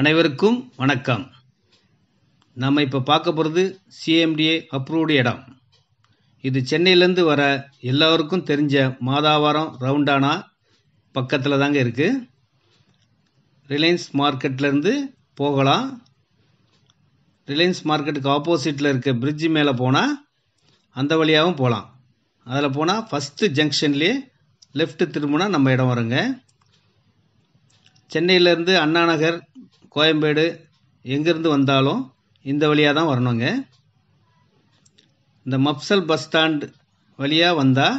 அனைவருக்கும் வணக்கம் நம்ம இப்போ பார்க்க போகிறது சிஎம்டிஏ அப்ரூவ்டு இடம் இது சென்னையிலேருந்து வர எல்லோருக்கும் தெரிஞ்ச மாதாவாரம் ரவுண்டானா பக்கத்தில் தாங்க இருக்குது ரிலையன்ஸ் மார்க்கெட்லேருந்து போகலாம் ரிலையன்ஸ் மார்க்கெட்டுக்கு ஆப்போசிட்டில் இருக்க பிரிட்ஜு மேலே போனால் அந்த வழியாகவும் போகலாம் அதில் போனால் ஃபஸ்ட்டு ஜங்ஷன்லேயே லெஃப்ட்டு திரும்பினா நம்ம இடம் வருங்க சென்னையிலேருந்து அண்ணா நகர் கோயம்பேடு எங்கேருந்து வந்தாலும் இந்த வழியாக தான் வரணுங்க இந்த மப்சல் பஸ் ஸ்டாண்ட் வழியாக வந்தால்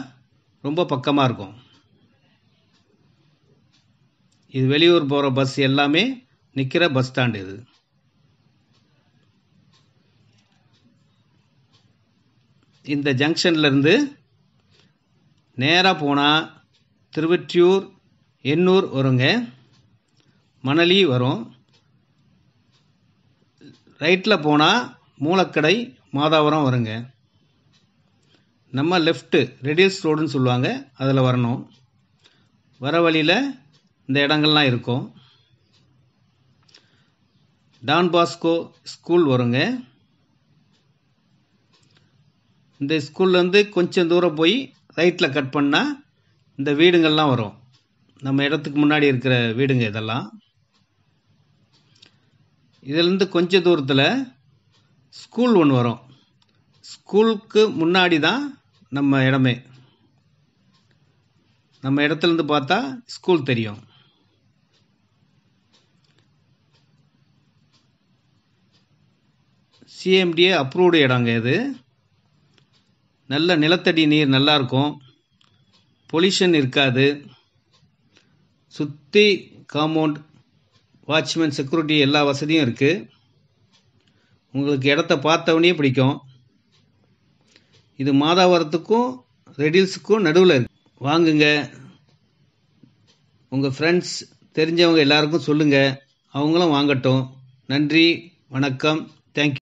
ரொம்ப பக்கமாக இருக்கும் இது வெளியூர் போகிற பஸ் எல்லாமே நிற்கிற பஸ் ஸ்டாண்டு இது இந்த ஜங்ஷன்லேருந்து நேராக போனால் திருவற்றியூர் எண்ணூர் வருங்க மணலி வரும் ரைட்டில் போனால் மூலக்கடை மாதாவரம் வருங்க நம்ம லெஃப்ட்டு ரெடியல்ஸ் ரோடுன்னு சொல்லுவாங்க அதில் வரணும் வர வழியில் இந்த இடங்கள்லாம் இருக்கும் டான் பாஸ்கோ ஸ்கூல் வருங்க இந்த ஸ்கூல்லேருந்து கொஞ்சம் தூரம் போய் ரைட்டில் கட் பண்ணால் இந்த வீடுங்கள்லாம் வரும் நம்ம இடத்துக்கு முன்னாடி இருக்கிற வீடுங்க இதெல்லாம் இதுலேருந்து கொஞ்ச தூரத்தில் ஸ்கூல் ஒன்று வரும் ஸ்கூலுக்கு முன்னாடி தான் நம்ம இடமே நம்ம இடத்துலேருந்து பார்த்தா ஸ்கூல் தெரியும் சிஎம்டிஏ அப்ரூவ்டு இடங்க இது நல்ல நிலத்தடி நீர் நல்லாயிருக்கும் பொல்யூஷன் இருக்காது சுற்றி காம்பவுண்ட் வாட்ச்மேன் செக்யூரிட்டி எல்லா வசதியும் இருக்குது உங்களுக்கு இடத்த பார்த்தவனே பிடிக்கும் இது மாதாவரத்துக்கும் ரெடில்ஸுக்கும் நடுவில் இருக்கு வாங்குங்க உங்கள் ஃப்ரெண்ட்ஸ் தெரிஞ்சவங்க எல்லாருக்கும் சொல்லுங்கள் அவங்களும் வாங்கட்டும் நன்றி வணக்கம் தேங்க்யூ